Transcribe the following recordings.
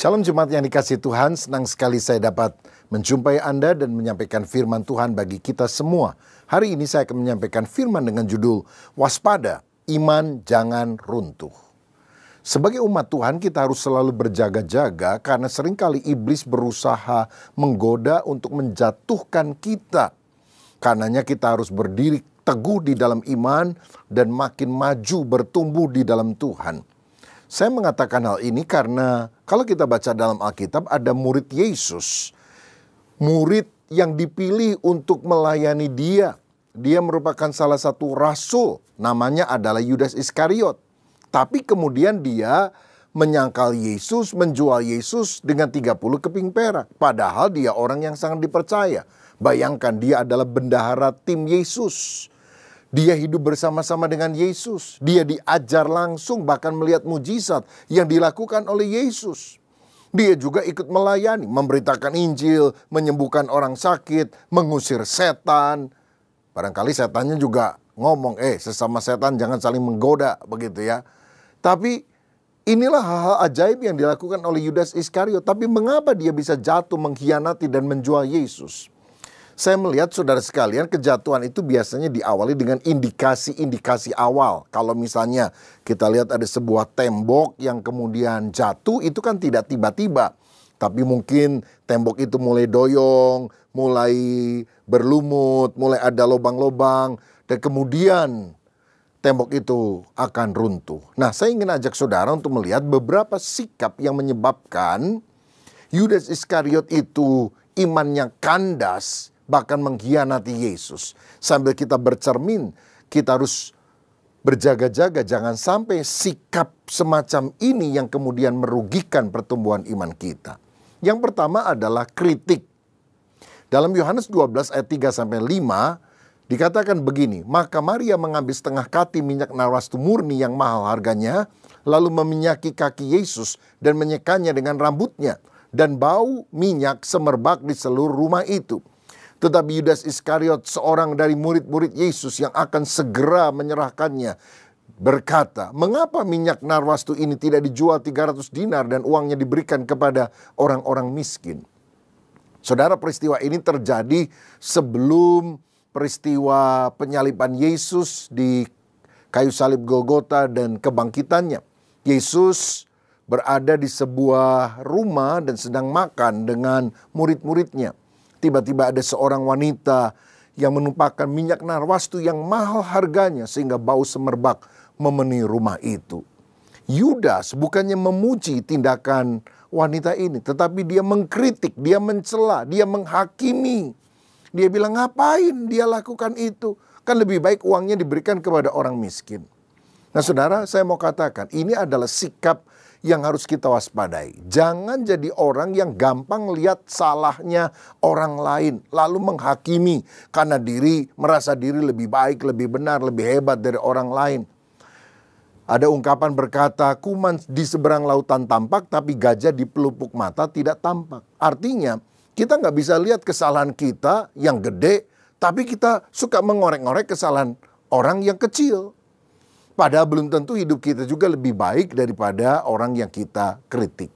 Shalom jemaat yang dikasih Tuhan, senang sekali saya dapat menjumpai Anda dan menyampaikan firman Tuhan bagi kita semua. Hari ini saya akan menyampaikan firman dengan judul Waspada, iman jangan runtuh. Sebagai umat Tuhan kita harus selalu berjaga-jaga karena seringkali iblis berusaha menggoda untuk menjatuhkan kita. Karenanya kita harus berdiri teguh di dalam iman dan makin maju bertumbuh di dalam Tuhan. Saya mengatakan hal ini karena kalau kita baca dalam Alkitab ada murid Yesus. Murid yang dipilih untuk melayani dia. Dia merupakan salah satu rasul, namanya adalah Yudas Iskariot. Tapi kemudian dia menyangkal Yesus, menjual Yesus dengan 30 keping perak. Padahal dia orang yang sangat dipercaya. Bayangkan dia adalah bendahara tim Yesus. Dia hidup bersama-sama dengan Yesus. Dia diajar langsung bahkan melihat mujizat yang dilakukan oleh Yesus. Dia juga ikut melayani, memberitakan Injil, menyembuhkan orang sakit, mengusir setan. Barangkali setannya juga ngomong, eh sesama setan jangan saling menggoda begitu ya. Tapi inilah hal-hal ajaib yang dilakukan oleh Yudas Iskario. Tapi mengapa dia bisa jatuh, mengkhianati dan menjual Yesus? saya melihat saudara sekalian kejatuhan itu biasanya diawali dengan indikasi-indikasi awal. Kalau misalnya kita lihat ada sebuah tembok yang kemudian jatuh itu kan tidak tiba-tiba. Tapi mungkin tembok itu mulai doyong, mulai berlumut, mulai ada lobang-lobang, Dan kemudian tembok itu akan runtuh. Nah, saya ingin ajak saudara untuk melihat beberapa sikap yang menyebabkan Yudas Iskariot itu imannya kandas bahkan mengkhianati Yesus. Sambil kita bercermin, kita harus berjaga-jaga jangan sampai sikap semacam ini yang kemudian merugikan pertumbuhan iman kita. Yang pertama adalah kritik. Dalam Yohanes 12 ayat 3 sampai 5 dikatakan begini, maka Maria mengambil setengah kati minyak narwastu murni yang mahal harganya, lalu meminyaki kaki Yesus dan menyekanya dengan rambutnya dan bau minyak semerbak di seluruh rumah itu. Tetapi Yudas Iskariot seorang dari murid-murid Yesus yang akan segera menyerahkannya berkata, "Mengapa minyak narwastu ini tidak dijual 300 dinar dan uangnya diberikan kepada orang-orang miskin?" Saudara, peristiwa ini terjadi sebelum peristiwa penyaliban Yesus di kayu salib Golgota dan kebangkitannya. Yesus berada di sebuah rumah dan sedang makan dengan murid-muridnya. Tiba-tiba ada seorang wanita yang menumpahkan minyak narwastu yang mahal harganya sehingga bau semerbak memenuhi rumah itu. Yudas bukannya memuji tindakan wanita ini, tetapi dia mengkritik, dia mencela, dia menghakimi. Dia bilang ngapain dia lakukan itu? Kan lebih baik uangnya diberikan kepada orang miskin. Nah, Saudara, saya mau katakan ini adalah sikap yang harus kita waspadai. Jangan jadi orang yang gampang lihat salahnya orang lain, lalu menghakimi karena diri merasa diri lebih baik, lebih benar, lebih hebat dari orang lain. Ada ungkapan berkata, kuman di seberang lautan tampak, tapi gajah di pelupuk mata tidak tampak. Artinya, kita nggak bisa lihat kesalahan kita yang gede, tapi kita suka mengorek-ngorek kesalahan orang yang kecil. Padahal belum tentu hidup kita juga lebih baik daripada orang yang kita kritik.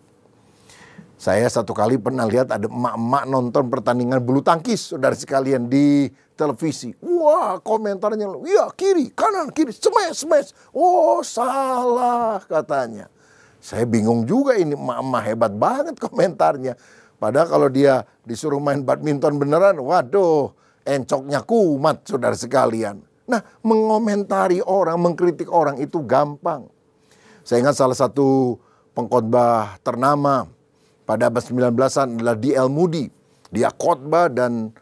Saya satu kali pernah lihat ada emak-emak nonton pertandingan bulu tangkis saudara sekalian di televisi. Wah komentarnya, iya kiri, kanan, kiri, smash, smash. Oh salah katanya. Saya bingung juga ini emak-emak hebat banget komentarnya. Padahal kalau dia disuruh main badminton beneran, waduh encoknya kumat saudara sekalian. Nah, mengomentari orang, mengkritik orang itu gampang. Saya ingat salah satu pengkhotbah ternama pada abad 19-an adalah El Moody. Dia khotbah dan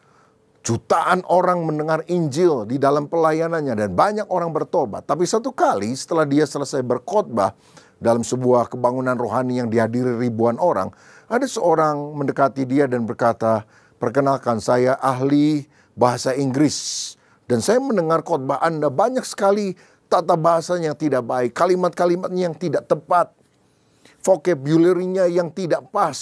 jutaan orang mendengar Injil di dalam pelayanannya dan banyak orang bertobat. Tapi satu kali setelah dia selesai berkhotbah dalam sebuah kebangunan rohani yang dihadiri ribuan orang, ada seorang mendekati dia dan berkata, "Perkenalkan saya ahli bahasa Inggris." Dan saya mendengar khotbah Anda banyak sekali tata bahasanya yang tidak baik, kalimat-kalimatnya yang tidak tepat, vocabulary-nya yang tidak pas.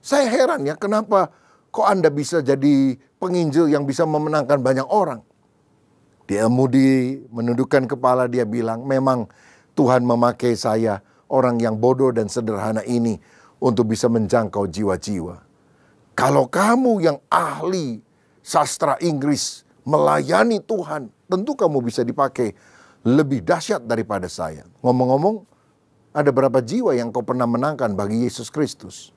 Saya heran ya kenapa kok Anda bisa jadi penginjil yang bisa memenangkan banyak orang. Dia mudi, menundukkan kepala dia bilang, memang Tuhan memakai saya orang yang bodoh dan sederhana ini untuk bisa menjangkau jiwa-jiwa. Kalau kamu yang ahli sastra Inggris, melayani Tuhan, tentu kamu bisa dipakai lebih dahsyat daripada saya. Ngomong-ngomong, ada berapa jiwa yang kau pernah menangkan bagi Yesus Kristus?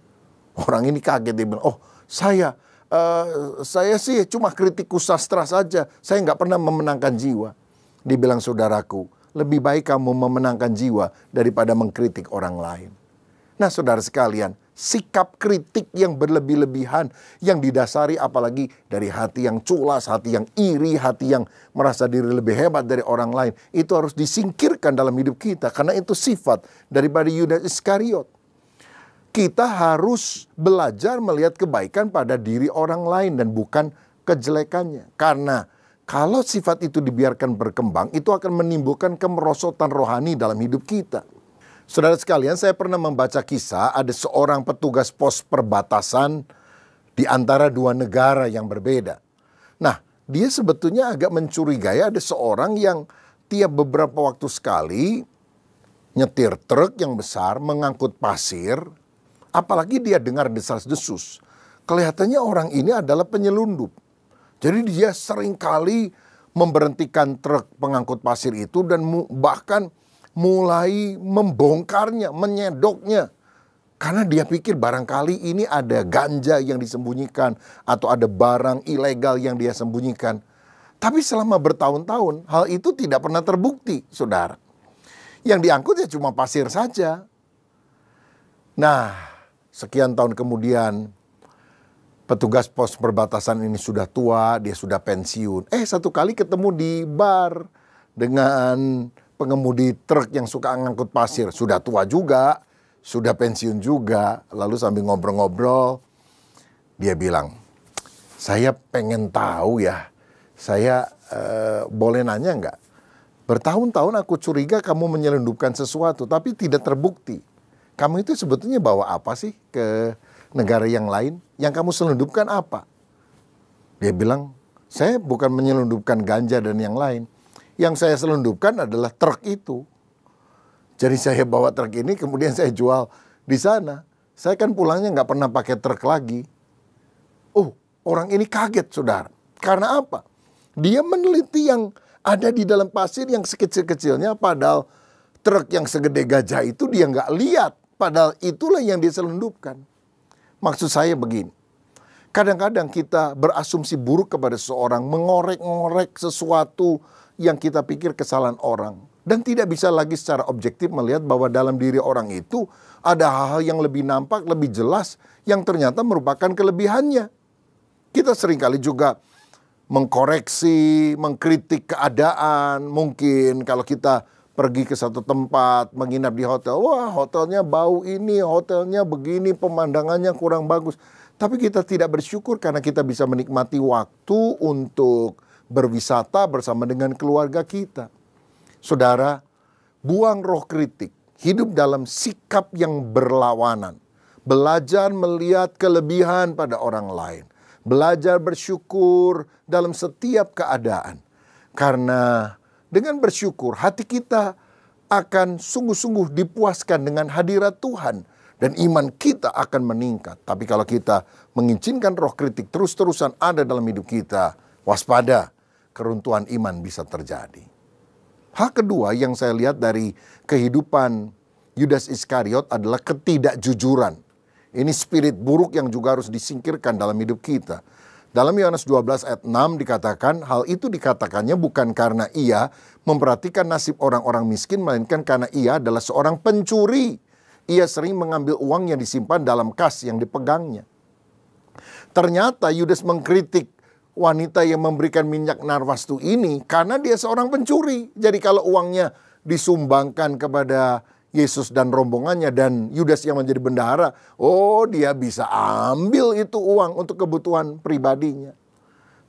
Orang ini kaget dia bilang, oh saya uh, saya sih cuma kritikus sastra saja. Saya nggak pernah memenangkan jiwa. Dibilang saudaraku, lebih baik kamu memenangkan jiwa daripada mengkritik orang lain. Nah saudara sekalian, sikap kritik yang berlebih-lebihan yang didasari apalagi dari hati yang culas, hati yang iri, hati yang merasa diri lebih hebat dari orang lain. Itu harus disingkirkan dalam hidup kita karena itu sifat daripada Yudas Iskariot. Kita harus belajar melihat kebaikan pada diri orang lain dan bukan kejelekannya. Karena kalau sifat itu dibiarkan berkembang, itu akan menimbulkan kemerosotan rohani dalam hidup kita. Saudara sekalian, saya pernah membaca kisah ada seorang petugas pos perbatasan di antara dua negara yang berbeda. Nah, dia sebetulnya agak mencurigai ada seorang yang tiap beberapa waktu sekali nyetir truk yang besar mengangkut pasir, apalagi dia dengar desas-desus. Kelihatannya orang ini adalah penyelundup. Jadi dia seringkali memberhentikan truk pengangkut pasir itu dan bahkan mulai membongkarnya, menyedoknya. Karena dia pikir barangkali ini ada ganja yang disembunyikan atau ada barang ilegal yang dia sembunyikan. Tapi selama bertahun-tahun hal itu tidak pernah terbukti, saudara. Yang diangkut ya cuma pasir saja. Nah, sekian tahun kemudian petugas pos perbatasan ini sudah tua, dia sudah pensiun. Eh, satu kali ketemu di bar dengan pengemudi truk yang suka ngangkut pasir sudah tua juga, sudah pensiun juga, lalu sambil ngobrol-ngobrol dia bilang, "Saya pengen tahu ya. Saya eh, boleh nanya nggak? Bertahun-tahun aku curiga kamu menyelundupkan sesuatu tapi tidak terbukti. Kamu itu sebetulnya bawa apa sih ke negara yang lain? Yang kamu selundupkan apa?" Dia bilang, "Saya bukan menyelundupkan ganja dan yang lain." yang saya selundupkan adalah truk itu. Jadi saya bawa truk ini kemudian saya jual di sana. Saya kan pulangnya nggak pernah pakai truk lagi. Oh, orang ini kaget saudara. Karena apa? Dia meneliti yang ada di dalam pasir yang sekecil-kecilnya padahal truk yang segede gajah itu dia nggak lihat. Padahal itulah yang dia selundupkan. Maksud saya begini. Kadang-kadang kita berasumsi buruk kepada seseorang mengorek-ngorek sesuatu yang kita pikir kesalahan orang. Dan tidak bisa lagi secara objektif melihat bahwa dalam diri orang itu ada hal-hal yang lebih nampak, lebih jelas, yang ternyata merupakan kelebihannya. Kita seringkali juga mengkoreksi, mengkritik keadaan. Mungkin kalau kita pergi ke satu tempat, menginap di hotel, wah hotelnya bau ini, hotelnya begini, pemandangannya kurang bagus. Tapi kita tidak bersyukur karena kita bisa menikmati waktu untuk berwisata bersama dengan keluarga kita. Saudara, buang roh kritik, hidup dalam sikap yang berlawanan, belajar melihat kelebihan pada orang lain, belajar bersyukur dalam setiap keadaan. Karena dengan bersyukur hati kita akan sungguh-sungguh dipuaskan dengan hadirat Tuhan dan iman kita akan meningkat. Tapi kalau kita mengizinkan roh kritik terus-terusan ada dalam hidup kita, waspada keruntuhan iman bisa terjadi. Hal kedua yang saya lihat dari kehidupan Yudas Iskariot adalah ketidakjujuran. Ini spirit buruk yang juga harus disingkirkan dalam hidup kita. Dalam Yohanes 12 ayat 6 dikatakan hal itu dikatakannya bukan karena ia memperhatikan nasib orang-orang miskin melainkan karena ia adalah seorang pencuri. Ia sering mengambil uang yang disimpan dalam kas yang dipegangnya. Ternyata Yudas mengkritik wanita yang memberikan minyak narwastu ini karena dia seorang pencuri. Jadi kalau uangnya disumbangkan kepada Yesus dan rombongannya dan Yudas yang menjadi bendahara, oh dia bisa ambil itu uang untuk kebutuhan pribadinya.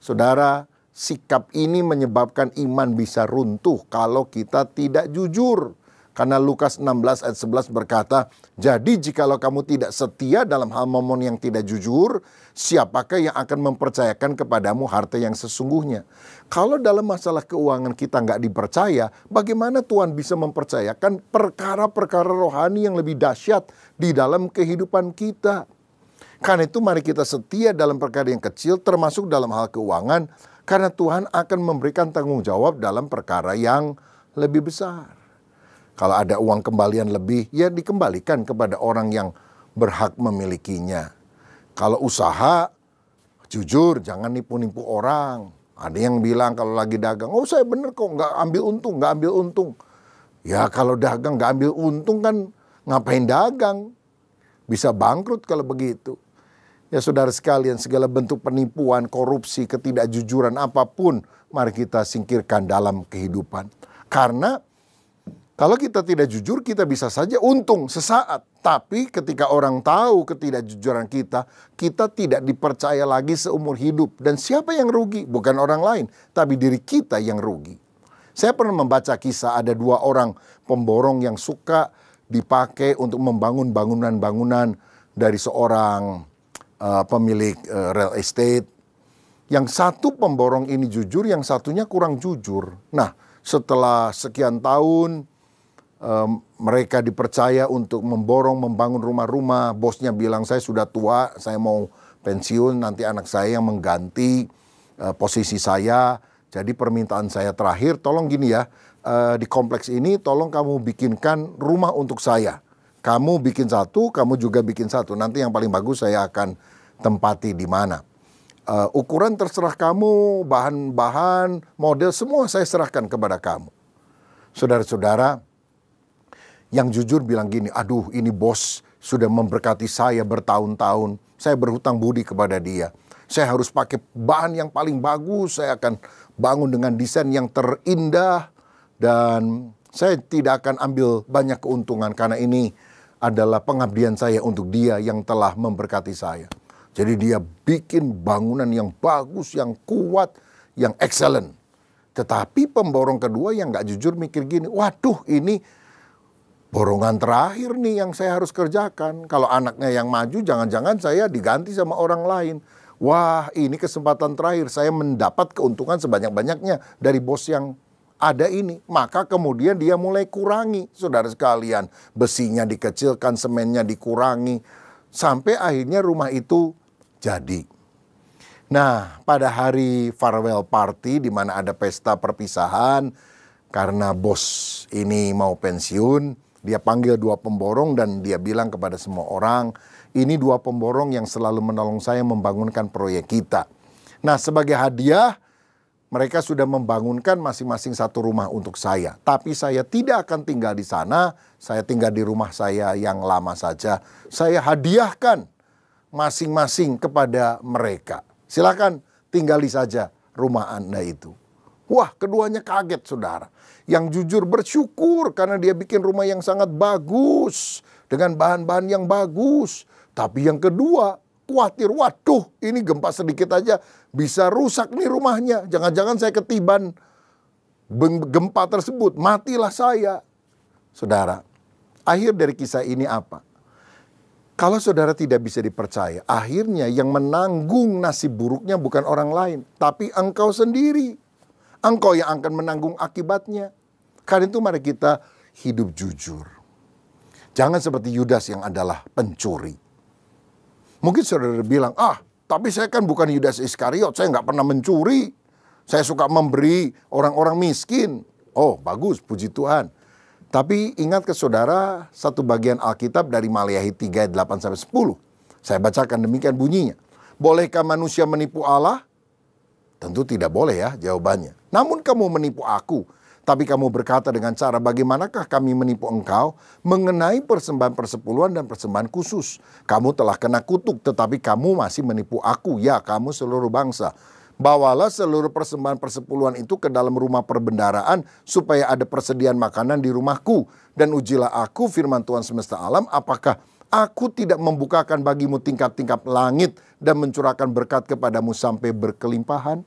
Saudara, sikap ini menyebabkan iman bisa runtuh kalau kita tidak jujur. Karena Lukas 16 ayat 11 berkata, Jadi jikalau kamu tidak setia dalam hal momon yang tidak jujur, siapakah yang akan mempercayakan kepadamu harta yang sesungguhnya? Kalau dalam masalah keuangan kita nggak dipercaya, bagaimana Tuhan bisa mempercayakan perkara-perkara rohani yang lebih dahsyat di dalam kehidupan kita? Karena itu mari kita setia dalam perkara yang kecil termasuk dalam hal keuangan karena Tuhan akan memberikan tanggung jawab dalam perkara yang lebih besar. Kalau ada uang kembalian lebih, ya dikembalikan kepada orang yang berhak memilikinya. Kalau usaha, jujur, jangan nipu-nipu orang. Ada yang bilang kalau lagi dagang, oh saya bener kok nggak ambil untung, nggak ambil untung. Ya kalau dagang nggak ambil untung kan ngapain dagang? Bisa bangkrut kalau begitu. Ya saudara sekalian segala bentuk penipuan, korupsi, ketidakjujuran apapun mari kita singkirkan dalam kehidupan. Karena kalau kita tidak jujur, kita bisa saja untung sesaat. Tapi ketika orang tahu ketidakjujuran kita, kita tidak dipercaya lagi seumur hidup. Dan siapa yang rugi? Bukan orang lain, tapi diri kita yang rugi. Saya pernah membaca kisah ada dua orang pemborong yang suka dipakai untuk membangun bangunan-bangunan dari seorang uh, pemilik uh, real estate. Yang satu pemborong ini jujur, yang satunya kurang jujur. Nah, setelah sekian tahun um, mereka dipercaya untuk memborong, membangun rumah-rumah. Bosnya bilang saya sudah tua, saya mau pensiun, nanti anak saya yang mengganti uh, posisi saya. Jadi permintaan saya terakhir, tolong gini ya, uh, di kompleks ini tolong kamu bikinkan rumah untuk saya. Kamu bikin satu, kamu juga bikin satu. Nanti yang paling bagus saya akan tempati di mana. Uh, ukuran terserah kamu, bahan-bahan, model semua saya serahkan kepada kamu. Saudara-saudara, yang jujur bilang gini, aduh ini bos sudah memberkati saya bertahun-tahun, saya berhutang budi kepada dia. Saya harus pakai bahan yang paling bagus, saya akan bangun dengan desain yang terindah dan saya tidak akan ambil banyak keuntungan karena ini adalah pengabdian saya untuk dia yang telah memberkati saya. Jadi dia bikin bangunan yang bagus, yang kuat, yang excellent. Tetapi pemborong kedua yang gak jujur mikir gini, waduh ini borongan terakhir nih yang saya harus kerjakan. Kalau anaknya yang maju, jangan-jangan saya diganti sama orang lain. Wah, ini kesempatan terakhir saya mendapat keuntungan sebanyak-banyaknya dari bos yang ada ini. Maka kemudian dia mulai kurangi, saudara sekalian. Besinya dikecilkan, semennya dikurangi. Sampai akhirnya rumah itu jadi. Nah, pada hari farewell party di mana ada pesta perpisahan, karena bos ini mau pensiun, dia panggil dua pemborong dan dia bilang kepada semua orang, ini dua pemborong yang selalu menolong saya membangunkan proyek kita. Nah sebagai hadiah, mereka sudah membangunkan masing-masing satu rumah untuk saya. Tapi saya tidak akan tinggal di sana, saya tinggal di rumah saya yang lama saja. Saya hadiahkan masing-masing kepada mereka. Silakan tinggali saja rumah Anda itu. Wah, keduanya kaget saudara. Yang jujur bersyukur karena dia bikin rumah yang sangat bagus. Dengan bahan-bahan yang bagus. Tapi yang kedua, khawatir. Waduh, ini gempa sedikit aja bisa rusak nih rumahnya. Jangan-jangan saya ketiban gempa tersebut. Matilah saya. Saudara, akhir dari kisah ini apa? Kalau saudara tidak bisa dipercaya, akhirnya yang menanggung nasib buruknya bukan orang lain, tapi engkau sendiri. Engkau yang akan menanggung akibatnya. Karena itu mari kita hidup jujur. Jangan seperti Yudas yang adalah pencuri. Mungkin saudara bilang, ah tapi saya kan bukan Yudas Iskariot, saya nggak pernah mencuri. Saya suka memberi orang-orang miskin. Oh bagus, puji Tuhan. Tapi ingat ke saudara satu bagian Alkitab dari Maliahi 3 8 sampai 10. Saya bacakan demikian bunyinya. Bolehkah manusia menipu Allah? Tentu tidak boleh ya jawabannya. Namun kamu menipu aku. Tapi kamu berkata dengan cara bagaimanakah kami menipu engkau mengenai persembahan persepuluhan dan persembahan khusus. Kamu telah kena kutuk tetapi kamu masih menipu aku. Ya kamu seluruh bangsa bawalah seluruh persembahan persepuluhan itu ke dalam rumah perbendaraan supaya ada persediaan makanan di rumahku dan ujilah aku firman Tuhan semesta alam apakah aku tidak membukakan bagimu tingkat-tingkat langit dan mencurahkan berkat kepadamu sampai berkelimpahan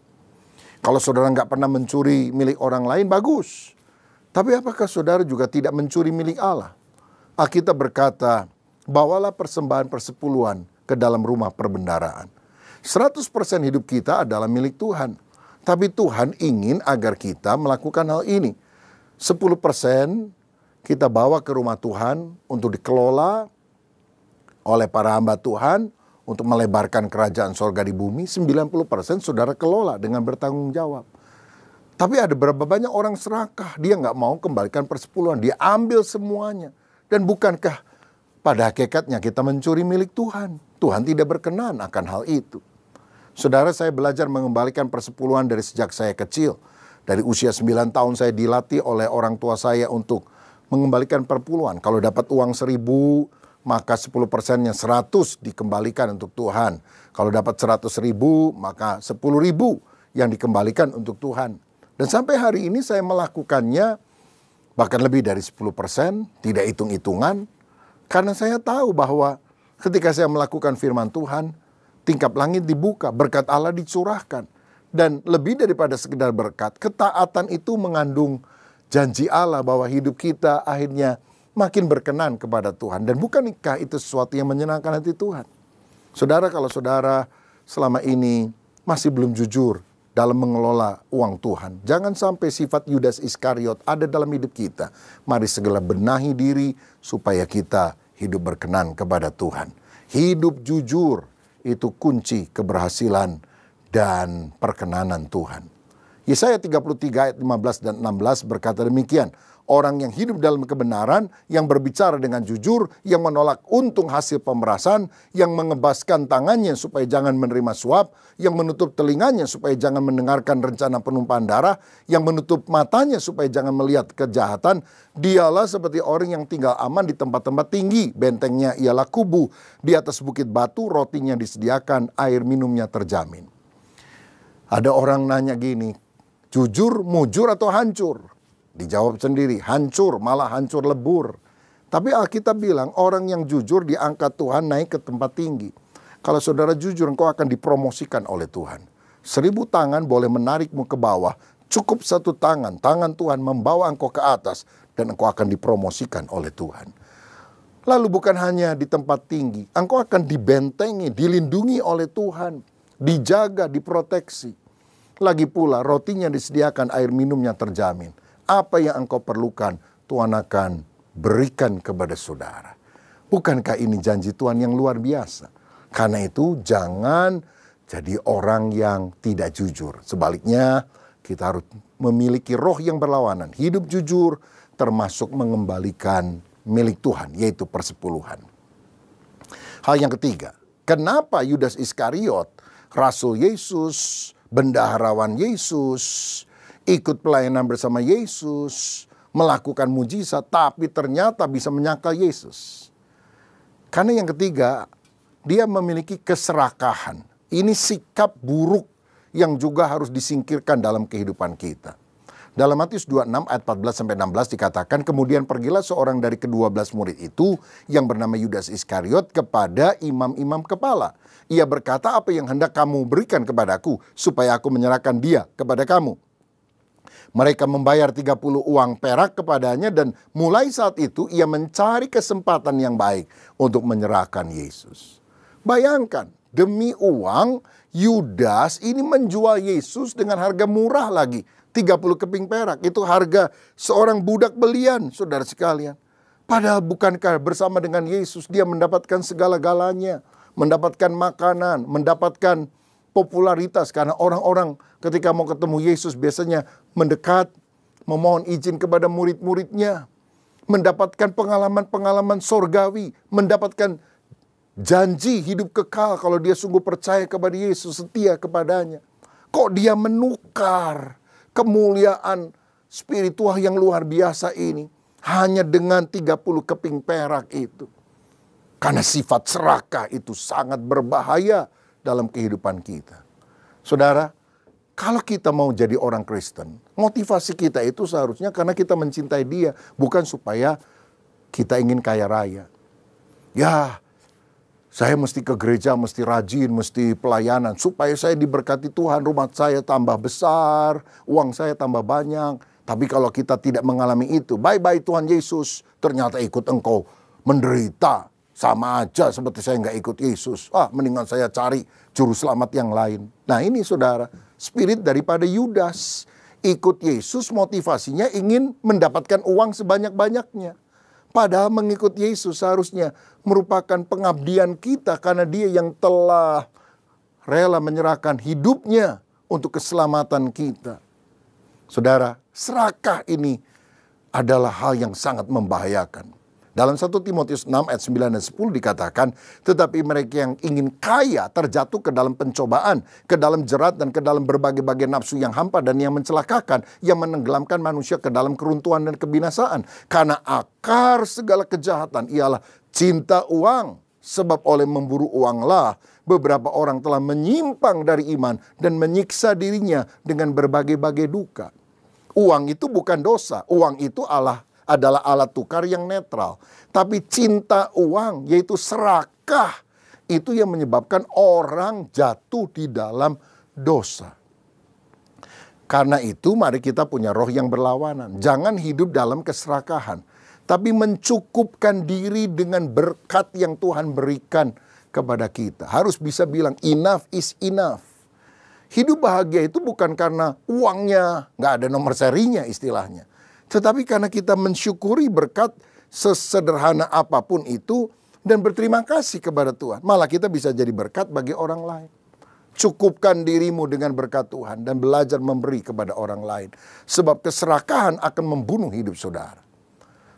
kalau saudara nggak pernah mencuri milik orang lain, bagus. Tapi apakah saudara juga tidak mencuri milik Allah? Alkitab ah, berkata, bawalah persembahan persepuluhan ke dalam rumah perbendaraan. 100% hidup kita adalah milik Tuhan. Tapi Tuhan ingin agar kita melakukan hal ini. 10% kita bawa ke rumah Tuhan untuk dikelola oleh para hamba Tuhan untuk melebarkan kerajaan sorga di bumi, 90% saudara kelola dengan bertanggung jawab. Tapi ada berapa banyak orang serakah, dia nggak mau kembalikan persepuluhan, dia ambil semuanya. Dan bukankah pada hakikatnya kita mencuri milik Tuhan? Tuhan tidak berkenan akan hal itu. Saudara saya belajar mengembalikan persepuluhan dari sejak saya kecil. Dari usia 9 tahun saya dilatih oleh orang tua saya untuk mengembalikan perpuluhan. Kalau dapat uang seribu, maka 10 persennya 100 dikembalikan untuk Tuhan. Kalau dapat 100 ribu, maka 10 ribu yang dikembalikan untuk Tuhan. Dan sampai hari ini saya melakukannya bahkan lebih dari 10 persen, tidak hitung-hitungan. Karena saya tahu bahwa ketika saya melakukan firman Tuhan, tingkap langit dibuka, berkat Allah dicurahkan. Dan lebih daripada sekedar berkat, ketaatan itu mengandung janji Allah bahwa hidup kita akhirnya makin berkenan kepada Tuhan. Dan bukankah itu sesuatu yang menyenangkan hati Tuhan? Saudara, kalau saudara selama ini masih belum jujur dalam mengelola uang Tuhan, jangan sampai sifat Yudas Iskariot ada dalam hidup kita. Mari segala benahi diri supaya kita hidup berkenan kepada Tuhan. Hidup jujur itu kunci keberhasilan dan perkenanan Tuhan. Yesaya 33 ayat 15 dan 16 berkata demikian, orang yang hidup dalam kebenaran, yang berbicara dengan jujur, yang menolak untung hasil pemerasan, yang mengebaskan tangannya supaya jangan menerima suap, yang menutup telinganya supaya jangan mendengarkan rencana penumpahan darah, yang menutup matanya supaya jangan melihat kejahatan, dialah seperti orang yang tinggal aman di tempat-tempat tinggi, bentengnya ialah kubu, di atas bukit batu rotinya disediakan, air minumnya terjamin. Ada orang nanya gini, jujur, mujur atau hancur? Dijawab sendiri, hancur, malah hancur lebur. Tapi Alkitab bilang orang yang jujur diangkat Tuhan naik ke tempat tinggi. Kalau saudara jujur engkau akan dipromosikan oleh Tuhan. Seribu tangan boleh menarikmu ke bawah. Cukup satu tangan, tangan Tuhan membawa engkau ke atas. Dan engkau akan dipromosikan oleh Tuhan. Lalu bukan hanya di tempat tinggi. Engkau akan dibentengi, dilindungi oleh Tuhan. Dijaga, diproteksi. Lagi pula rotinya disediakan, air minumnya terjamin apa yang engkau perlukan, Tuhan akan berikan kepada saudara. Bukankah ini janji Tuhan yang luar biasa? Karena itu jangan jadi orang yang tidak jujur. Sebaliknya kita harus memiliki roh yang berlawanan. Hidup jujur termasuk mengembalikan milik Tuhan yaitu persepuluhan. Hal yang ketiga, kenapa Yudas Iskariot, Rasul Yesus, bendaharawan Yesus, ikut pelayanan bersama Yesus, melakukan mujizat, tapi ternyata bisa menyangkal Yesus. Karena yang ketiga, dia memiliki keserakahan. Ini sikap buruk yang juga harus disingkirkan dalam kehidupan kita. Dalam Matius 26 ayat 14 sampai 16 dikatakan, kemudian pergilah seorang dari kedua belas murid itu yang bernama Yudas Iskariot kepada imam-imam kepala. Ia berkata, apa yang hendak kamu berikan kepadaku supaya aku menyerahkan dia kepada kamu. Mereka membayar 30 uang perak kepadanya dan mulai saat itu ia mencari kesempatan yang baik untuk menyerahkan Yesus. Bayangkan, demi uang Yudas ini menjual Yesus dengan harga murah lagi. 30 keping perak itu harga seorang budak belian saudara sekalian. Padahal bukankah bersama dengan Yesus dia mendapatkan segala-galanya. Mendapatkan makanan, mendapatkan popularitas karena orang-orang ketika mau ketemu Yesus biasanya mendekat, memohon izin kepada murid-muridnya, mendapatkan pengalaman-pengalaman sorgawi, mendapatkan janji hidup kekal kalau dia sungguh percaya kepada Yesus, setia kepadanya. Kok dia menukar kemuliaan spiritual yang luar biasa ini hanya dengan 30 keping perak itu. Karena sifat serakah itu sangat berbahaya dalam kehidupan kita. Saudara, kalau kita mau jadi orang Kristen, motivasi kita itu seharusnya karena kita mencintai Dia, bukan supaya kita ingin kaya raya. Ya, saya mesti ke gereja, mesti rajin, mesti pelayanan supaya saya diberkati Tuhan, rumah saya tambah besar, uang saya tambah banyak. Tapi kalau kita tidak mengalami itu, bye-bye Tuhan Yesus, ternyata ikut engkau menderita sama aja seperti saya nggak ikut Yesus. ah mendingan saya cari juru selamat yang lain. Nah ini saudara, spirit daripada Yudas. Ikut Yesus motivasinya ingin mendapatkan uang sebanyak-banyaknya. Padahal mengikut Yesus seharusnya merupakan pengabdian kita karena dia yang telah rela menyerahkan hidupnya untuk keselamatan kita. Saudara, serakah ini adalah hal yang sangat membahayakan. Dalam satu Timotius 6 ayat 9 dan 10 dikatakan, tetapi mereka yang ingin kaya terjatuh ke dalam pencobaan, ke dalam jerat dan ke dalam berbagai-bagai nafsu yang hampa dan yang mencelakakan, yang menenggelamkan manusia ke dalam keruntuhan dan kebinasaan. Karena akar segala kejahatan ialah cinta uang. Sebab oleh memburu uanglah beberapa orang telah menyimpang dari iman dan menyiksa dirinya dengan berbagai-bagai duka. Uang itu bukan dosa, uang itu Allah adalah alat tukar yang netral. Tapi cinta uang yaitu serakah itu yang menyebabkan orang jatuh di dalam dosa. Karena itu mari kita punya roh yang berlawanan. Jangan hidup dalam keserakahan. Tapi mencukupkan diri dengan berkat yang Tuhan berikan kepada kita. Harus bisa bilang enough is enough. Hidup bahagia itu bukan karena uangnya, nggak ada nomor serinya istilahnya. Tetapi karena kita mensyukuri berkat sesederhana apapun itu dan berterima kasih kepada Tuhan, malah kita bisa jadi berkat bagi orang lain. Cukupkan dirimu dengan berkat Tuhan dan belajar memberi kepada orang lain. Sebab keserakahan akan membunuh hidup saudara.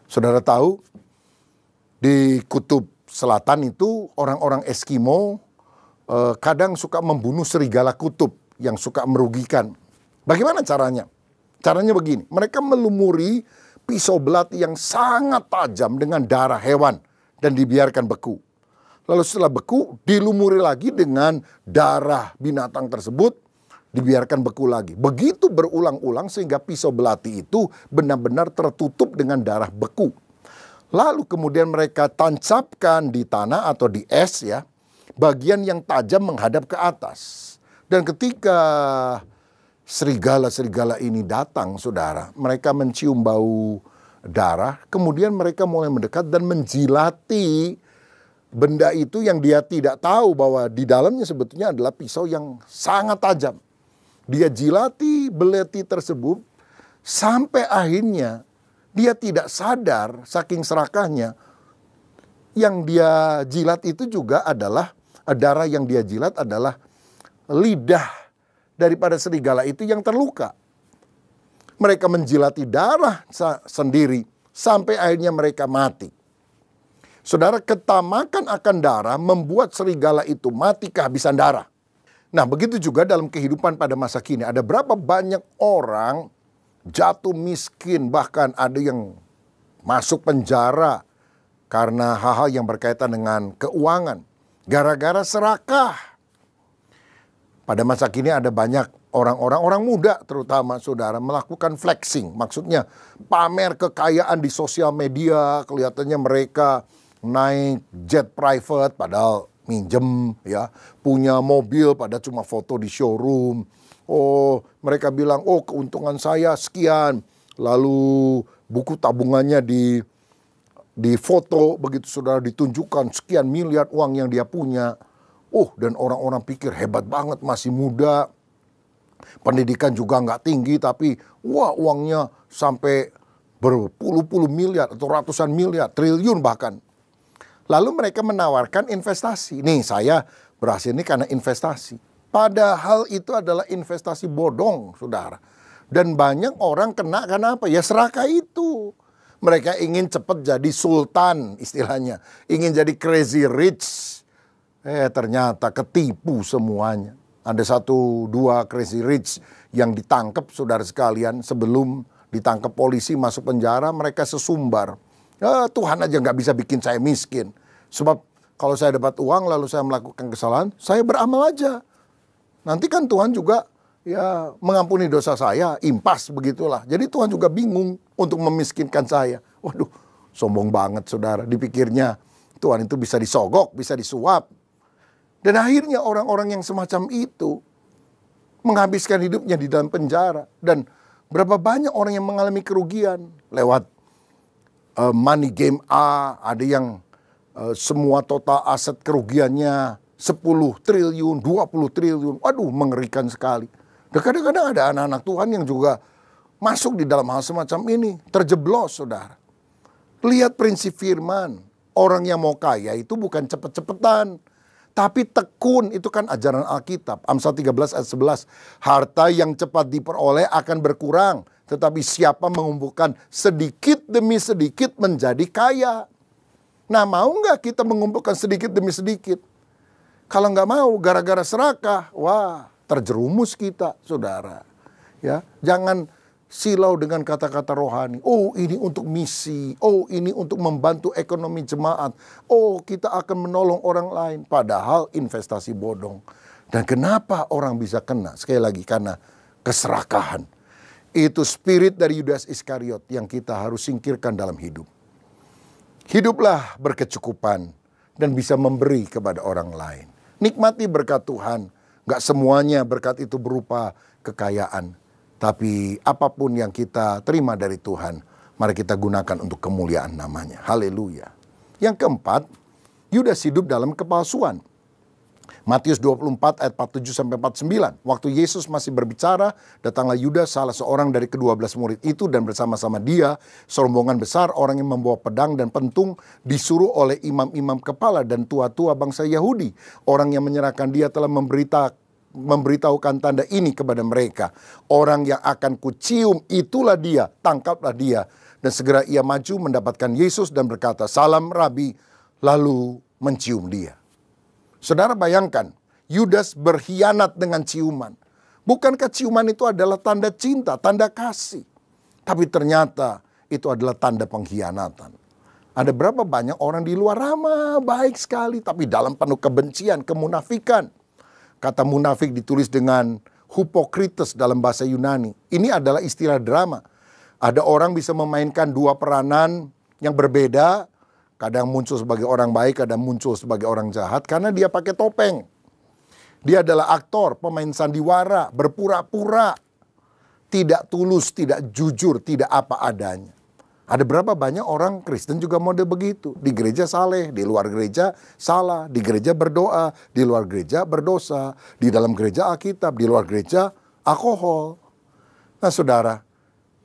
Saudara tahu, di kutub selatan itu orang-orang Eskimo eh, kadang suka membunuh serigala kutub yang suka merugikan. Bagaimana caranya? Caranya begini, mereka melumuri pisau belati yang sangat tajam dengan darah hewan dan dibiarkan beku. Lalu setelah beku, dilumuri lagi dengan darah binatang tersebut, dibiarkan beku lagi. Begitu berulang-ulang sehingga pisau belati itu benar-benar tertutup dengan darah beku. Lalu kemudian mereka tancapkan di tanah atau di es ya, bagian yang tajam menghadap ke atas. Dan ketika serigala-serigala ini datang, saudara, mereka mencium bau darah, kemudian mereka mulai mendekat dan menjilati benda itu yang dia tidak tahu bahwa di dalamnya sebetulnya adalah pisau yang sangat tajam. Dia jilati beleti tersebut sampai akhirnya dia tidak sadar saking serakahnya yang dia jilat itu juga adalah darah yang dia jilat adalah lidah daripada serigala itu yang terluka. Mereka menjilati darah sendiri sampai akhirnya mereka mati. Saudara, ketamakan akan darah membuat serigala itu mati kehabisan darah. Nah, begitu juga dalam kehidupan pada masa kini. Ada berapa banyak orang jatuh miskin, bahkan ada yang masuk penjara karena hal-hal yang berkaitan dengan keuangan. Gara-gara serakah. Pada masa kini ada banyak orang-orang, orang muda terutama saudara, melakukan flexing. Maksudnya pamer kekayaan di sosial media, kelihatannya mereka naik jet private padahal minjem ya, punya mobil pada cuma foto di showroom. Oh, mereka bilang, "Oh, keuntungan saya sekian." Lalu buku tabungannya di di foto begitu saudara ditunjukkan sekian miliar uang yang dia punya Uh, dan orang-orang pikir hebat banget, masih muda, pendidikan juga nggak tinggi, tapi wah uangnya sampai berpuluh-puluh miliar atau ratusan miliar, triliun bahkan. Lalu mereka menawarkan investasi. Nih saya berhasil ini karena investasi. Padahal itu adalah investasi bodong, saudara. Dan banyak orang kena karena apa? Ya serakah itu. Mereka ingin cepat jadi sultan istilahnya. Ingin jadi crazy rich Eh ternyata ketipu semuanya. Ada satu dua crazy rich yang ditangkap saudara sekalian sebelum ditangkap polisi masuk penjara mereka sesumbar. Eh, Tuhan aja nggak bisa bikin saya miskin. Sebab kalau saya dapat uang lalu saya melakukan kesalahan, saya beramal aja. Nanti kan Tuhan juga ya mengampuni dosa saya, impas begitulah. Jadi Tuhan juga bingung untuk memiskinkan saya. Waduh, sombong banget saudara. Dipikirnya Tuhan itu bisa disogok, bisa disuap. Dan akhirnya orang-orang yang semacam itu menghabiskan hidupnya di dalam penjara. Dan berapa banyak orang yang mengalami kerugian lewat uh, money game A, ada yang uh, semua total aset kerugiannya 10 triliun, 20 triliun. waduh mengerikan sekali. Dan kadang-kadang ada anak-anak Tuhan yang juga masuk di dalam hal semacam ini, terjeblos saudara. Lihat prinsip firman, orang yang mau kaya itu bukan cepet-cepetan, tapi tekun itu kan ajaran Alkitab. Amsal 13 ayat 11. Harta yang cepat diperoleh akan berkurang. Tetapi siapa mengumpulkan sedikit demi sedikit menjadi kaya. Nah mau nggak kita mengumpulkan sedikit demi sedikit? Kalau nggak mau gara-gara serakah, wah terjerumus kita saudara. Ya, jangan silau dengan kata-kata rohani. Oh, ini untuk misi. Oh, ini untuk membantu ekonomi jemaat. Oh, kita akan menolong orang lain. Padahal investasi bodong. Dan kenapa orang bisa kena? Sekali lagi, karena keserakahan. Itu spirit dari Yudas Iskariot yang kita harus singkirkan dalam hidup. Hiduplah berkecukupan dan bisa memberi kepada orang lain. Nikmati berkat Tuhan. Gak semuanya berkat itu berupa kekayaan tapi apapun yang kita terima dari Tuhan, mari kita gunakan untuk kemuliaan namanya. Haleluya. Yang keempat, Yudas hidup dalam kepalsuan. Matius 24 ayat 47 sampai 49. Waktu Yesus masih berbicara, datanglah Yudas salah seorang dari kedua belas murid itu dan bersama-sama dia serombongan besar orang yang membawa pedang dan pentung disuruh oleh imam-imam kepala dan tua-tua bangsa Yahudi. Orang yang menyerahkan dia telah memberitakan memberitahukan tanda ini kepada mereka. Orang yang akan kucium itulah dia, tangkaplah dia. Dan segera ia maju mendapatkan Yesus dan berkata, salam Rabi, lalu mencium dia. Saudara bayangkan, Yudas berkhianat dengan ciuman. Bukankah ciuman itu adalah tanda cinta, tanda kasih. Tapi ternyata itu adalah tanda pengkhianatan. Ada berapa banyak orang di luar ramah, baik sekali, tapi dalam penuh kebencian, kemunafikan. Kata munafik ditulis dengan hipokrites dalam bahasa Yunani. Ini adalah istilah drama. Ada orang bisa memainkan dua peranan yang berbeda, kadang muncul sebagai orang baik, kadang muncul sebagai orang jahat karena dia pakai topeng. Dia adalah aktor, pemain sandiwara, berpura-pura, tidak tulus, tidak jujur, tidak apa adanya. Ada berapa banyak orang Kristen juga model begitu. Di gereja saleh, di luar gereja salah, di gereja berdoa, di luar gereja berdosa, di dalam gereja Alkitab, di luar gereja alkohol. Nah saudara,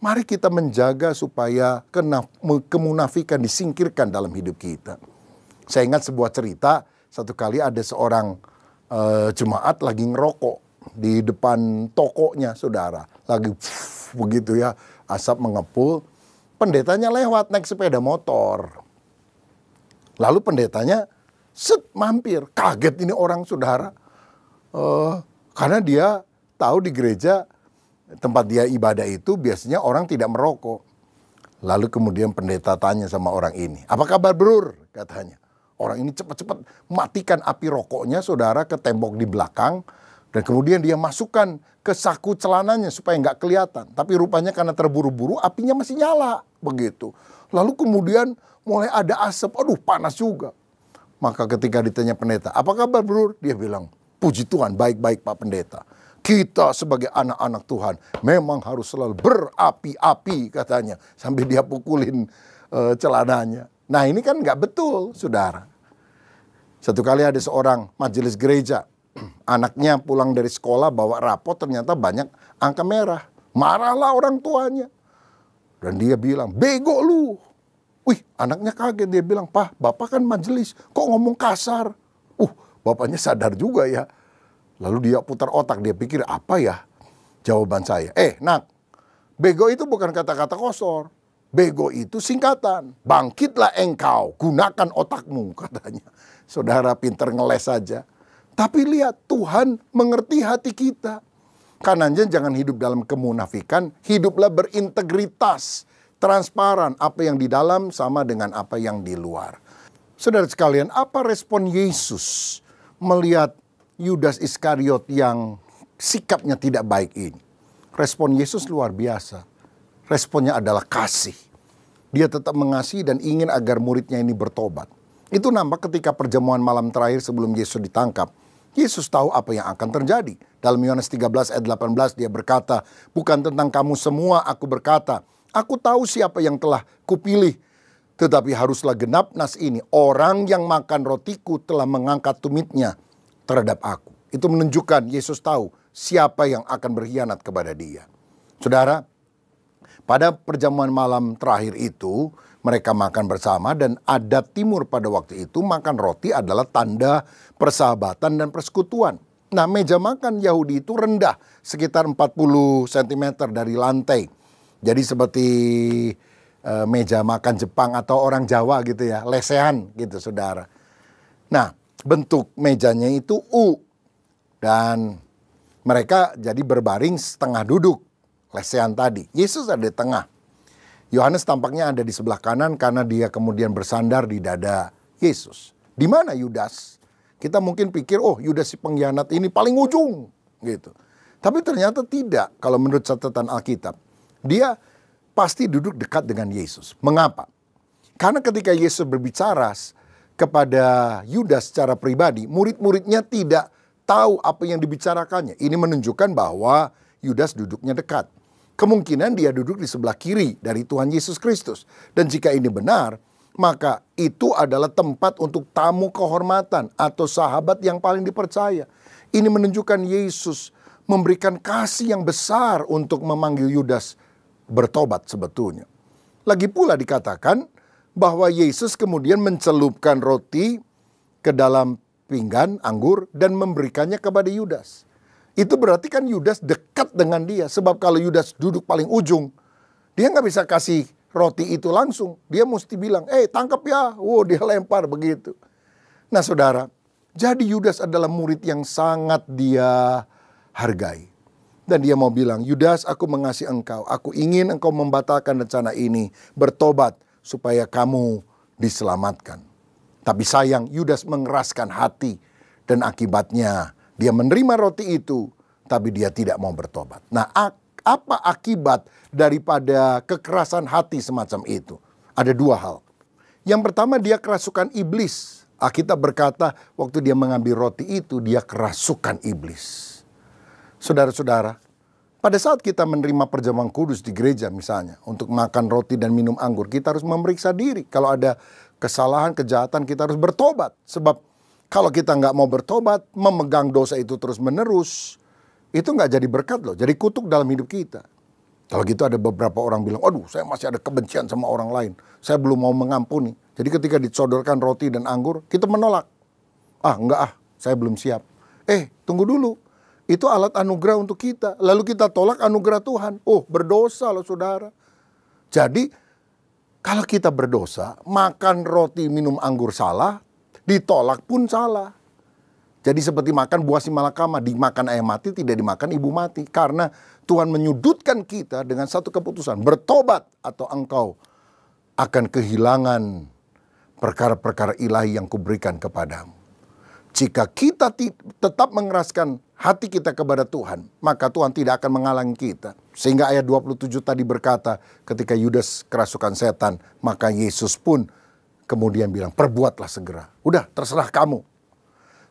mari kita menjaga supaya kemunafikan disingkirkan dalam hidup kita. Saya ingat sebuah cerita, satu kali ada seorang uh, jemaat lagi ngerokok di depan tokonya saudara. Lagi pff, begitu ya, asap mengepul pendetanya lewat naik sepeda motor. Lalu pendetanya set mampir, kaget ini orang saudara. Uh, karena dia tahu di gereja tempat dia ibadah itu biasanya orang tidak merokok. Lalu kemudian pendeta tanya sama orang ini, apa kabar berur? Katanya. Orang ini cepat-cepat matikan api rokoknya saudara ke tembok di belakang dan kemudian dia masukkan ke saku celananya supaya nggak kelihatan. Tapi rupanya karena terburu-buru apinya masih nyala begitu. Lalu kemudian mulai ada asap, aduh panas juga. Maka ketika ditanya pendeta, apa kabar bro? Dia bilang, puji Tuhan baik-baik Pak Pendeta. Kita sebagai anak-anak Tuhan memang harus selalu berapi-api katanya. Sambil dia pukulin uh, celananya. Nah ini kan nggak betul saudara. Satu kali ada seorang majelis gereja anaknya pulang dari sekolah bawa rapot ternyata banyak angka merah. Marahlah orang tuanya. Dan dia bilang, bego lu. Wih, anaknya kaget. Dia bilang, pah Bapak kan majelis. Kok ngomong kasar? Uh, Bapaknya sadar juga ya. Lalu dia putar otak. Dia pikir, apa ya jawaban saya? Eh, nak, bego itu bukan kata-kata kosor. Bego itu singkatan. Bangkitlah engkau, gunakan otakmu katanya. Saudara pinter ngeles saja. Tapi lihat Tuhan mengerti hati kita. Karena jangan hidup dalam kemunafikan, hiduplah berintegritas, transparan apa yang di dalam sama dengan apa yang di luar. Saudara sekalian, apa respon Yesus melihat Yudas Iskariot yang sikapnya tidak baik ini? Respon Yesus luar biasa. Responnya adalah kasih. Dia tetap mengasihi dan ingin agar muridnya ini bertobat. Itu nampak ketika perjamuan malam terakhir sebelum Yesus ditangkap Yesus tahu apa yang akan terjadi. Dalam Yohanes 13 ayat 18 dia berkata, "Bukan tentang kamu semua aku berkata, aku tahu siapa yang telah kupilih, tetapi haruslah genap nas ini, orang yang makan rotiku telah mengangkat tumitnya terhadap aku." Itu menunjukkan Yesus tahu siapa yang akan berkhianat kepada dia. Saudara, pada perjamuan malam terakhir itu, mereka makan bersama dan adat timur pada waktu itu makan roti adalah tanda persahabatan dan persekutuan. Nah meja makan Yahudi itu rendah sekitar 40 cm dari lantai. Jadi seperti e, meja makan Jepang atau orang Jawa gitu ya, lesehan gitu saudara. Nah bentuk mejanya itu U dan mereka jadi berbaring setengah duduk lesehan tadi. Yesus ada di tengah. Yohanes tampaknya ada di sebelah kanan karena dia kemudian bersandar di dada Yesus. Di mana Yudas? Kita mungkin pikir, oh Yudas si pengkhianat ini paling ujung gitu. Tapi ternyata tidak kalau menurut catatan Alkitab. Dia pasti duduk dekat dengan Yesus. Mengapa? Karena ketika Yesus berbicara kepada Yudas secara pribadi, murid-muridnya tidak tahu apa yang dibicarakannya. Ini menunjukkan bahwa Yudas duduknya dekat kemungkinan dia duduk di sebelah kiri dari Tuhan Yesus Kristus. Dan jika ini benar, maka itu adalah tempat untuk tamu kehormatan atau sahabat yang paling dipercaya. Ini menunjukkan Yesus memberikan kasih yang besar untuk memanggil Yudas bertobat sebetulnya. Lagi pula dikatakan bahwa Yesus kemudian mencelupkan roti ke dalam pinggan anggur dan memberikannya kepada Yudas. Itu berarti kan Yudas dekat dengan dia. Sebab kalau Yudas duduk paling ujung, dia nggak bisa kasih roti itu langsung. Dia mesti bilang, eh tangkap ya. Wow, dia lempar begitu. Nah saudara, jadi Yudas adalah murid yang sangat dia hargai. Dan dia mau bilang, Yudas aku mengasihi engkau. Aku ingin engkau membatalkan rencana ini. Bertobat supaya kamu diselamatkan. Tapi sayang Yudas mengeraskan hati. Dan akibatnya dia menerima roti itu, tapi dia tidak mau bertobat. Nah, apa akibat daripada kekerasan hati semacam itu? Ada dua hal. Yang pertama dia kerasukan iblis. Kita berkata waktu dia mengambil roti itu dia kerasukan iblis. Saudara-saudara, pada saat kita menerima perjamuan kudus di gereja misalnya untuk makan roti dan minum anggur, kita harus memeriksa diri. Kalau ada kesalahan, kejahatan kita harus bertobat sebab kalau kita nggak mau bertobat, memegang dosa itu terus menerus, itu nggak jadi berkat loh, jadi kutuk dalam hidup kita. Kalau gitu ada beberapa orang bilang, aduh saya masih ada kebencian sama orang lain, saya belum mau mengampuni. Jadi ketika disodorkan roti dan anggur, kita menolak. Ah enggak ah, saya belum siap. Eh tunggu dulu, itu alat anugerah untuk kita. Lalu kita tolak anugerah Tuhan. Oh berdosa loh saudara. Jadi kalau kita berdosa, makan roti, minum anggur salah, Ditolak pun salah. Jadi seperti makan buah si malakama, dimakan ayam mati, tidak dimakan ibu mati. Karena Tuhan menyudutkan kita dengan satu keputusan, bertobat atau engkau akan kehilangan perkara-perkara ilahi yang kuberikan kepadamu. Jika kita tetap mengeraskan hati kita kepada Tuhan, maka Tuhan tidak akan menghalangi kita. Sehingga ayat 27 tadi berkata, ketika Yudas kerasukan setan, maka Yesus pun Kemudian bilang, perbuatlah segera. Udah, terserah kamu.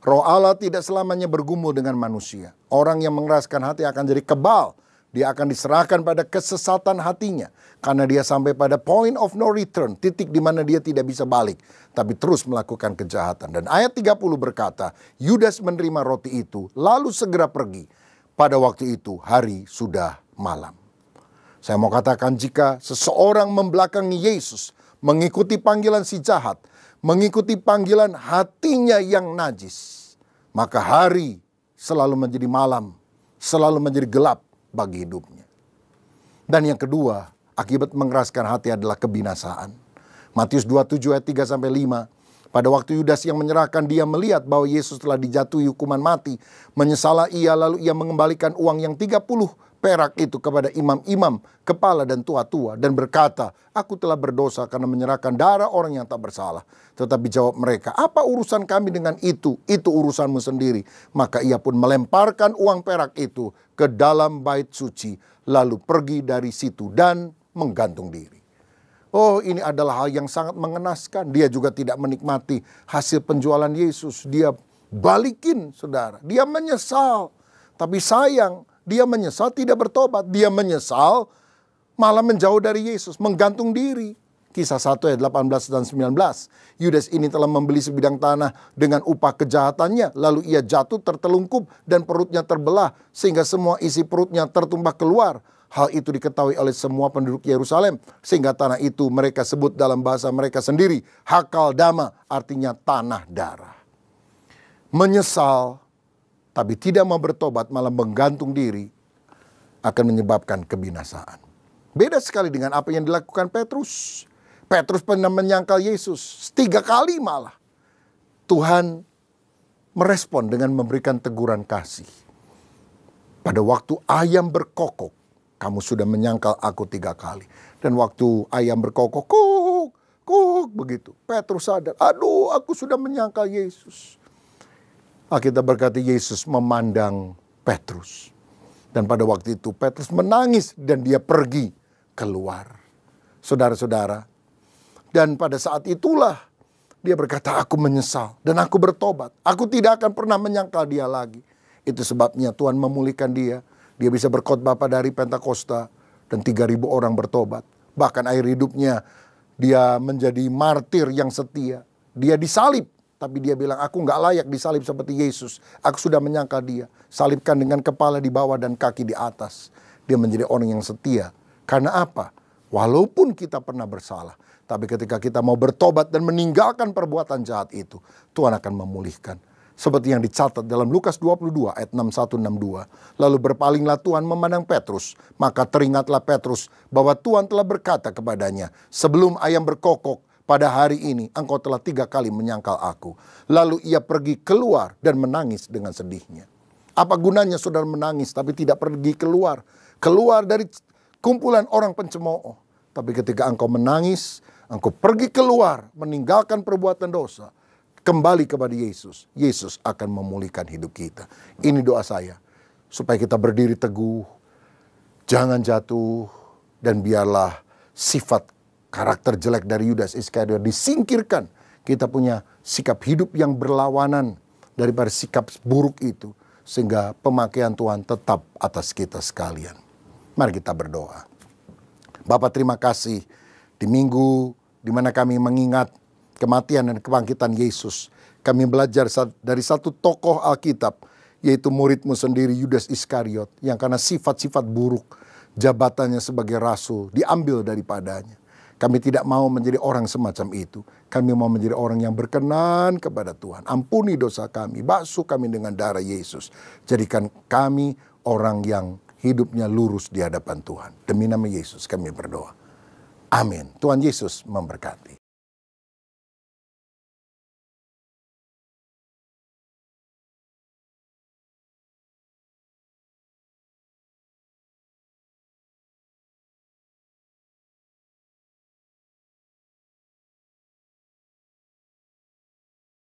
Roh Allah tidak selamanya bergumul dengan manusia. Orang yang mengeraskan hati akan jadi kebal. Dia akan diserahkan pada kesesatan hatinya. Karena dia sampai pada point of no return. Titik di mana dia tidak bisa balik. Tapi terus melakukan kejahatan. Dan ayat 30 berkata, Yudas menerima roti itu, lalu segera pergi. Pada waktu itu hari sudah malam. Saya mau katakan jika seseorang membelakangi Yesus, mengikuti panggilan si jahat, mengikuti panggilan hatinya yang najis, maka hari selalu menjadi malam, selalu menjadi gelap bagi hidupnya. Dan yang kedua, akibat mengeraskan hati adalah kebinasaan. Matius 27 ayat 3 sampai 5. Pada waktu Yudas yang menyerahkan dia melihat bahwa Yesus telah dijatuhi hukuman mati. Menyesalah ia lalu ia mengembalikan uang yang 30 perak itu kepada imam-imam, kepala dan tua-tua dan berkata, aku telah berdosa karena menyerahkan darah orang yang tak bersalah. Tetapi jawab mereka, apa urusan kami dengan itu? Itu urusanmu sendiri. Maka ia pun melemparkan uang perak itu ke dalam bait suci, lalu pergi dari situ dan menggantung diri. Oh ini adalah hal yang sangat mengenaskan. Dia juga tidak menikmati hasil penjualan Yesus. Dia balikin saudara. Dia menyesal. Tapi sayang dia menyesal, tidak bertobat, dia menyesal, malah menjauh dari Yesus, menggantung diri. Kisah 1 ayat 18 dan 19. Yudas ini telah membeli sebidang tanah dengan upah kejahatannya. Lalu ia jatuh tertelungkup dan perutnya terbelah sehingga semua isi perutnya tertumpah keluar. Hal itu diketahui oleh semua penduduk Yerusalem sehingga tanah itu mereka sebut dalam bahasa mereka sendiri Hakal Dama artinya tanah darah. Menyesal tapi tidak mau bertobat malah menggantung diri akan menyebabkan kebinasaan. Beda sekali dengan apa yang dilakukan Petrus. Petrus pernah menyangkal Yesus tiga kali malah. Tuhan merespon dengan memberikan teguran kasih. Pada waktu ayam berkokok, kamu sudah menyangkal aku tiga kali. Dan waktu ayam berkokok, kok, kok begitu. Petrus sadar, aduh aku sudah menyangkal Yesus kita berkata Yesus memandang Petrus. Dan pada waktu itu Petrus menangis dan dia pergi keluar. Saudara-saudara. Dan pada saat itulah dia berkata aku menyesal dan aku bertobat. Aku tidak akan pernah menyangkal dia lagi. Itu sebabnya Tuhan memulihkan dia. Dia bisa berkhotbah pada hari Pentakosta dan 3000 orang bertobat. Bahkan akhir hidupnya dia menjadi martir yang setia. Dia disalib tapi dia bilang, aku nggak layak disalib seperti Yesus. Aku sudah menyangka dia. Salibkan dengan kepala di bawah dan kaki di atas. Dia menjadi orang yang setia. Karena apa? Walaupun kita pernah bersalah. Tapi ketika kita mau bertobat dan meninggalkan perbuatan jahat itu. Tuhan akan memulihkan. Seperti yang dicatat dalam Lukas 22 ayat 6162. Lalu berpalinglah Tuhan memandang Petrus. Maka teringatlah Petrus bahwa Tuhan telah berkata kepadanya. Sebelum ayam berkokok pada hari ini engkau telah tiga kali menyangkal aku. Lalu ia pergi keluar dan menangis dengan sedihnya. Apa gunanya saudara menangis tapi tidak pergi keluar? Keluar dari kumpulan orang pencemooh. Tapi ketika engkau menangis, engkau pergi keluar meninggalkan perbuatan dosa. Kembali kepada Yesus. Yesus akan memulihkan hidup kita. Ini doa saya. Supaya kita berdiri teguh. Jangan jatuh. Dan biarlah sifat karakter jelek dari Yudas Iskariot disingkirkan. Kita punya sikap hidup yang berlawanan daripada sikap buruk itu. Sehingga pemakaian Tuhan tetap atas kita sekalian. Mari kita berdoa. Bapak terima kasih di minggu di mana kami mengingat kematian dan kebangkitan Yesus. Kami belajar dari satu tokoh Alkitab yaitu muridmu sendiri Yudas Iskariot yang karena sifat-sifat buruk jabatannya sebagai rasul diambil daripadanya. Kami tidak mau menjadi orang semacam itu. Kami mau menjadi orang yang berkenan kepada Tuhan. Ampuni dosa kami, basuh kami dengan darah Yesus. Jadikan kami orang yang hidupnya lurus di hadapan Tuhan. Demi nama Yesus kami berdoa. Amin. Tuhan Yesus memberkati.